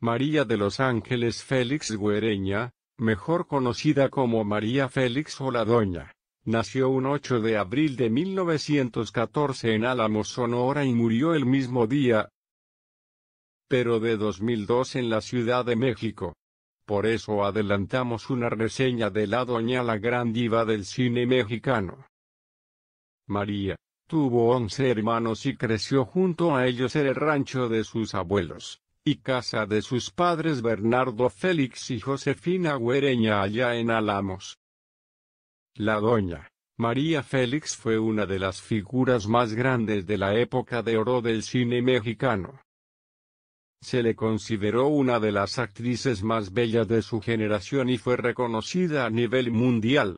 María de los Ángeles Félix Güereña, mejor conocida como María Félix o la Doña, Nació un 8 de abril de 1914 en Álamo, Sonora y murió el mismo día, pero de 2002 en la Ciudad de México. Por eso adelantamos una reseña de la doña la gran diva del cine mexicano. María, tuvo once hermanos y creció junto a ellos en el rancho de sus abuelos y casa de sus padres Bernardo Félix y Josefina Güereña allá en Alamos. La doña María Félix fue una de las figuras más grandes de la época de oro del cine mexicano. Se le consideró una de las actrices más bellas de su generación y fue reconocida a nivel mundial.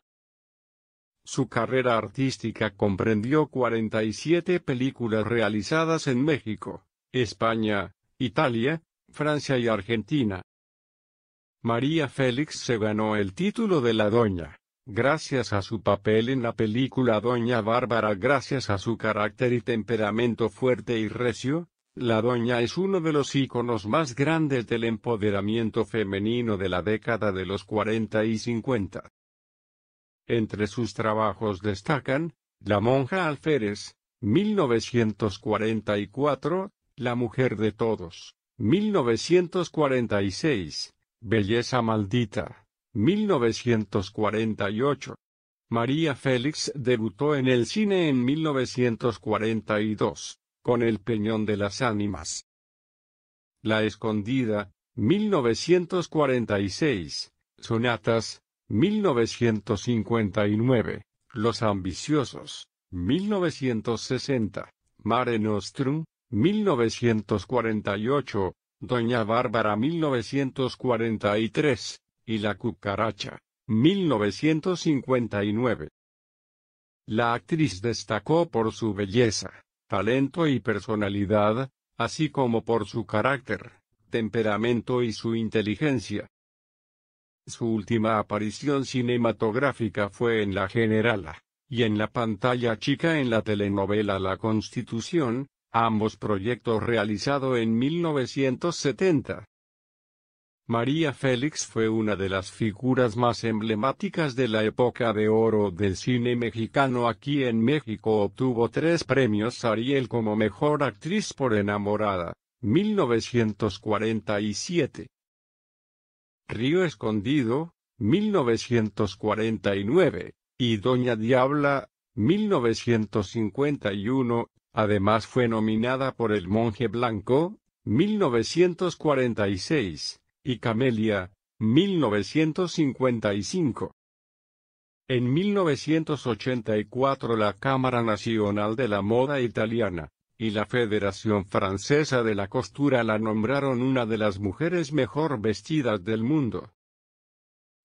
Su carrera artística comprendió 47 películas realizadas en México, España, Italia, Francia y Argentina. María Félix se ganó el título de la Doña, gracias a su papel en la película Doña Bárbara, gracias a su carácter y temperamento fuerte y recio, la Doña es uno de los íconos más grandes del empoderamiento femenino de la década de los 40 y 50. Entre sus trabajos destacan, La monja alférez, 1944, la mujer de todos, 1946, Belleza maldita, 1948. María Félix debutó en el cine en 1942, con El Peñón de las Ánimas. La Escondida, 1946, Sonatas, 1959, Los Ambiciosos, 1960, Mare Nostrum, 1948, Doña Bárbara 1943, y La Cucaracha, 1959. La actriz destacó por su belleza, talento y personalidad, así como por su carácter, temperamento y su inteligencia. Su última aparición cinematográfica fue en La Generala, y en la pantalla chica en la telenovela La Constitución, ambos proyectos realizados en 1970. María Félix fue una de las figuras más emblemáticas de la época de oro del cine mexicano. Aquí en México obtuvo tres premios Ariel como mejor actriz por Enamorada, 1947. Río Escondido, 1949, y Doña Diabla, 1951, Además fue nominada por El Monje Blanco, 1946, y Camelia, 1955. En 1984 la Cámara Nacional de la Moda Italiana y la Federación Francesa de la Costura la nombraron una de las mujeres mejor vestidas del mundo.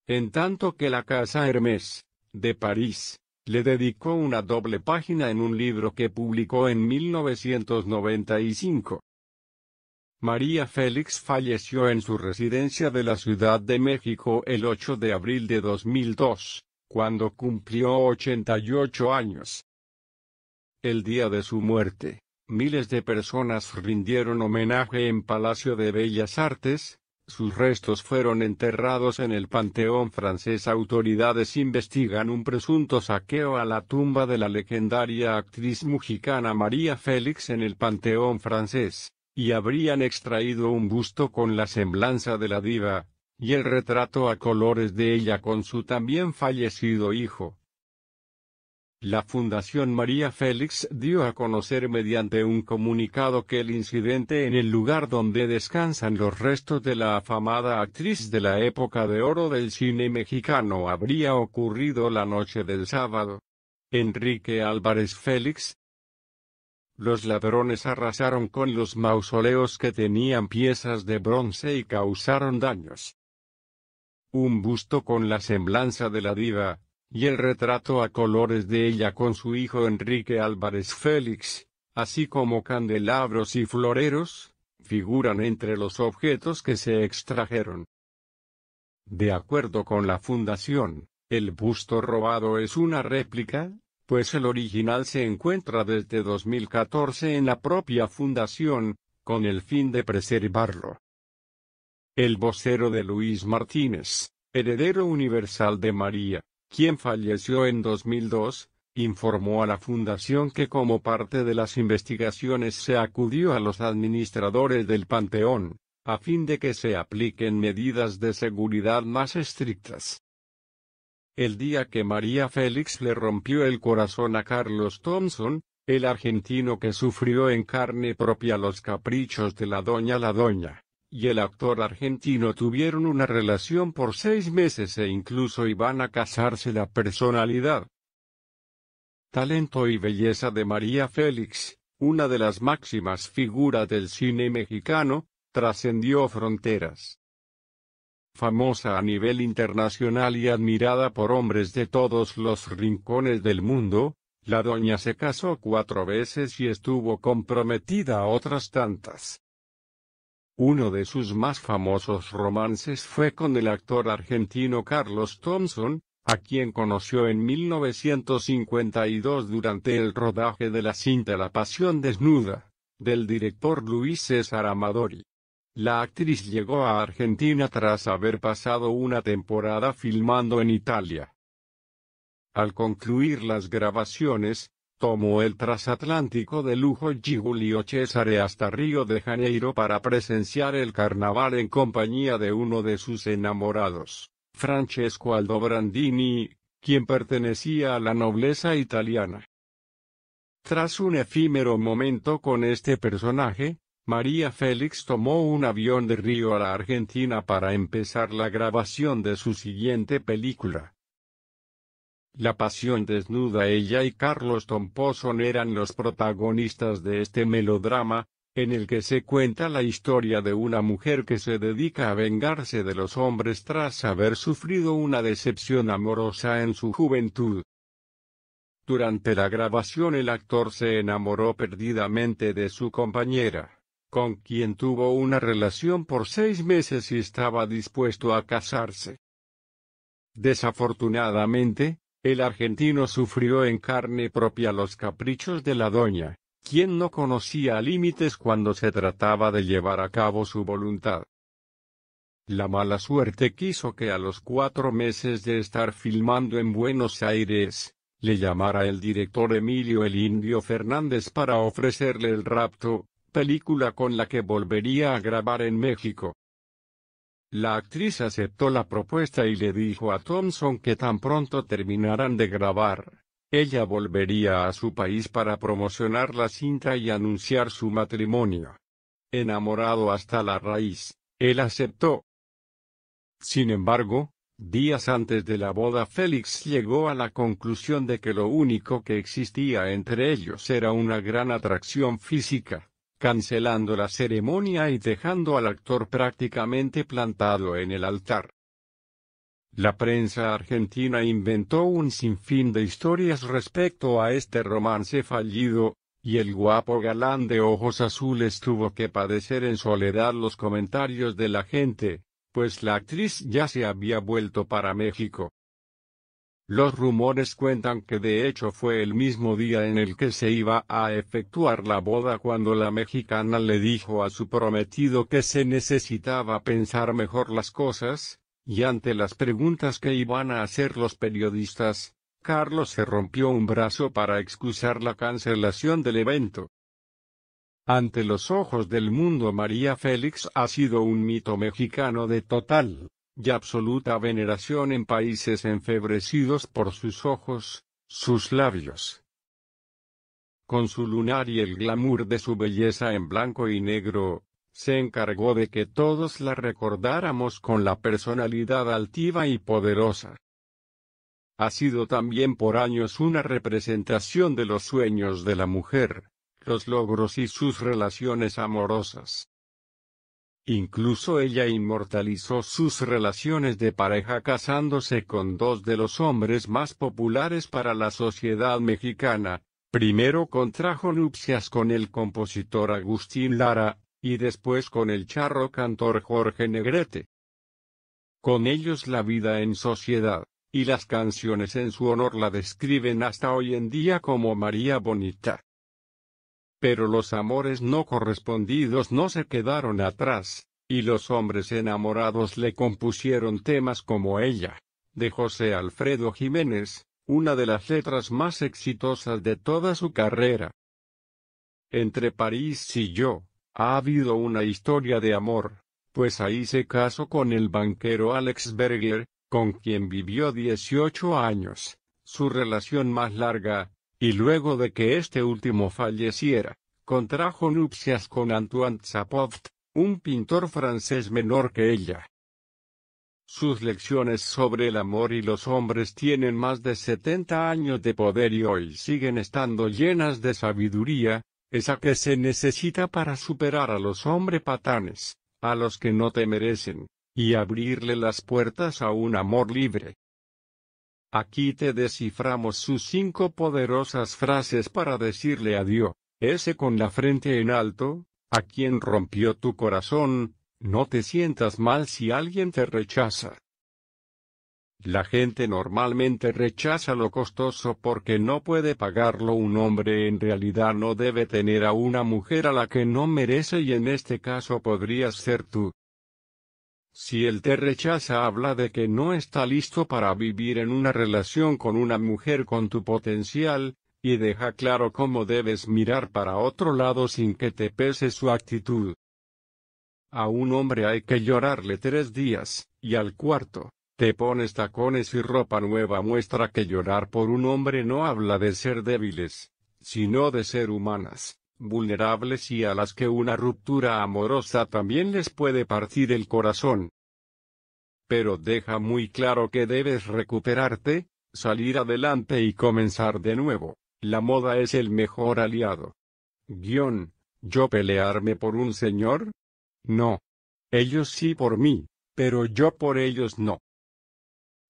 En tanto que la Casa Hermès, de París, le dedicó una doble página en un libro que publicó en 1995. María Félix falleció en su residencia de la Ciudad de México el 8 de abril de 2002, cuando cumplió 88 años. El día de su muerte, miles de personas rindieron homenaje en Palacio de Bellas Artes, sus restos fueron enterrados en el Panteón francés. Autoridades investigan un presunto saqueo a la tumba de la legendaria actriz mexicana María Félix en el Panteón francés, y habrían extraído un busto con la semblanza de la diva, y el retrato a colores de ella con su también fallecido hijo. La Fundación María Félix dio a conocer mediante un comunicado que el incidente en el lugar donde descansan los restos de la afamada actriz de la época de oro del cine mexicano habría ocurrido la noche del sábado. Enrique Álvarez Félix, los ladrones arrasaron con los mausoleos que tenían piezas de bronce y causaron daños. Un busto con la semblanza de la diva, y el retrato a colores de ella con su hijo Enrique Álvarez Félix, así como candelabros y floreros, figuran entre los objetos que se extrajeron. De acuerdo con la fundación, el busto robado es una réplica, pues el original se encuentra desde 2014 en la propia fundación, con el fin de preservarlo. El vocero de Luis Martínez, heredero universal de María, quien falleció en 2002, informó a la fundación que como parte de las investigaciones se acudió a los administradores del Panteón, a fin de que se apliquen medidas de seguridad más estrictas. El día que María Félix le rompió el corazón a Carlos Thompson, el argentino que sufrió en carne propia los caprichos de la doña la doña, y el actor argentino tuvieron una relación por seis meses e incluso iban a casarse la personalidad. Talento y belleza de María Félix, una de las máximas figuras del cine mexicano, trascendió fronteras. Famosa a nivel internacional y admirada por hombres de todos los rincones del mundo, la doña se casó cuatro veces y estuvo comprometida a otras tantas. Uno de sus más famosos romances fue con el actor argentino Carlos Thompson, a quien conoció en 1952 durante el rodaje de la cinta La Pasión Desnuda, del director Luis César Amadori. La actriz llegó a Argentina tras haber pasado una temporada filmando en Italia. Al concluir las grabaciones, tomó el trasatlántico de lujo Giulio Cesare hasta Río de Janeiro para presenciar el carnaval en compañía de uno de sus enamorados, Francesco Aldobrandini, quien pertenecía a la nobleza italiana. Tras un efímero momento con este personaje, María Félix tomó un avión de Río a la Argentina para empezar la grabación de su siguiente película. La pasión desnuda ella y Carlos Tomposon eran los protagonistas de este melodrama, en el que se cuenta la historia de una mujer que se dedica a vengarse de los hombres tras haber sufrido una decepción amorosa en su juventud. Durante la grabación el actor se enamoró perdidamente de su compañera, con quien tuvo una relación por seis meses y estaba dispuesto a casarse. Desafortunadamente, el argentino sufrió en carne propia los caprichos de la doña, quien no conocía límites cuando se trataba de llevar a cabo su voluntad. La mala suerte quiso que a los cuatro meses de estar filmando en Buenos Aires, le llamara el director Emilio el Indio Fernández para ofrecerle el rapto, película con la que volvería a grabar en México. La actriz aceptó la propuesta y le dijo a Thompson que tan pronto terminaran de grabar, ella volvería a su país para promocionar la cinta y anunciar su matrimonio. Enamorado hasta la raíz, él aceptó. Sin embargo, días antes de la boda Félix llegó a la conclusión de que lo único que existía entre ellos era una gran atracción física cancelando la ceremonia y dejando al actor prácticamente plantado en el altar. La prensa argentina inventó un sinfín de historias respecto a este romance fallido, y el guapo galán de ojos azules tuvo que padecer en soledad los comentarios de la gente, pues la actriz ya se había vuelto para México. Los rumores cuentan que de hecho fue el mismo día en el que se iba a efectuar la boda cuando la mexicana le dijo a su prometido que se necesitaba pensar mejor las cosas, y ante las preguntas que iban a hacer los periodistas, Carlos se rompió un brazo para excusar la cancelación del evento. Ante los ojos del mundo María Félix ha sido un mito mexicano de total y absoluta veneración en países enfebrecidos por sus ojos, sus labios. Con su lunar y el glamour de su belleza en blanco y negro, se encargó de que todos la recordáramos con la personalidad altiva y poderosa. Ha sido también por años una representación de los sueños de la mujer, los logros y sus relaciones amorosas. Incluso ella inmortalizó sus relaciones de pareja casándose con dos de los hombres más populares para la sociedad mexicana. Primero contrajo nupcias con el compositor Agustín Lara, y después con el charro cantor Jorge Negrete. Con ellos la vida en sociedad, y las canciones en su honor la describen hasta hoy en día como María Bonita. Pero los amores no correspondidos no se quedaron atrás, y los hombres enamorados le compusieron temas como ella, de José Alfredo Jiménez, una de las letras más exitosas de toda su carrera. Entre París y yo, ha habido una historia de amor, pues ahí se casó con el banquero Alex Berger, con quien vivió 18 años, su relación más larga, y luego de que este último falleciera, contrajo nupcias con Antoine Zapoft, un pintor francés menor que ella. Sus lecciones sobre el amor y los hombres tienen más de 70 años de poder y hoy siguen estando llenas de sabiduría, esa que se necesita para superar a los hombres patanes, a los que no te merecen, y abrirle las puertas a un amor libre. Aquí te desciframos sus cinco poderosas frases para decirle adiós, ese con la frente en alto, a quien rompió tu corazón, no te sientas mal si alguien te rechaza. La gente normalmente rechaza lo costoso porque no puede pagarlo. Un hombre en realidad no debe tener a una mujer a la que no merece y en este caso podrías ser tú. Si él te rechaza habla de que no está listo para vivir en una relación con una mujer con tu potencial, y deja claro cómo debes mirar para otro lado sin que te pese su actitud. A un hombre hay que llorarle tres días, y al cuarto, te pones tacones y ropa nueva muestra que llorar por un hombre no habla de ser débiles, sino de ser humanas vulnerables y a las que una ruptura amorosa también les puede partir el corazón. Pero deja muy claro que debes recuperarte, salir adelante y comenzar de nuevo. La moda es el mejor aliado. Guión, ¿yo pelearme por un señor? No. Ellos sí por mí, pero yo por ellos no.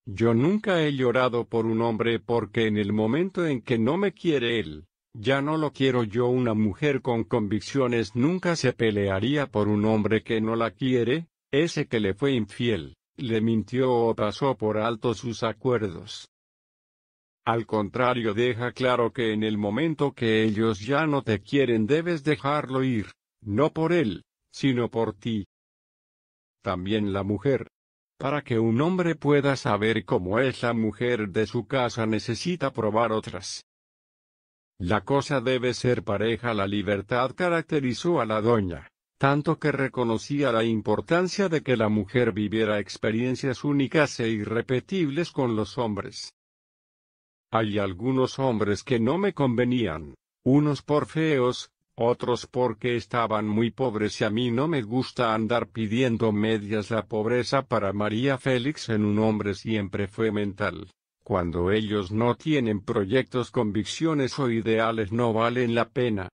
Yo nunca he llorado por un hombre porque en el momento en que no me quiere él, ya no lo quiero yo una mujer con convicciones nunca se pelearía por un hombre que no la quiere, ese que le fue infiel, le mintió o pasó por alto sus acuerdos. Al contrario deja claro que en el momento que ellos ya no te quieren debes dejarlo ir, no por él, sino por ti. También la mujer. Para que un hombre pueda saber cómo es la mujer de su casa necesita probar otras. La cosa debe ser pareja. La libertad caracterizó a la doña, tanto que reconocía la importancia de que la mujer viviera experiencias únicas e irrepetibles con los hombres. Hay algunos hombres que no me convenían, unos por feos, otros porque estaban muy pobres y a mí no me gusta andar pidiendo medias. La pobreza para María Félix en un hombre siempre fue mental. Cuando ellos no tienen proyectos convicciones o ideales no valen la pena,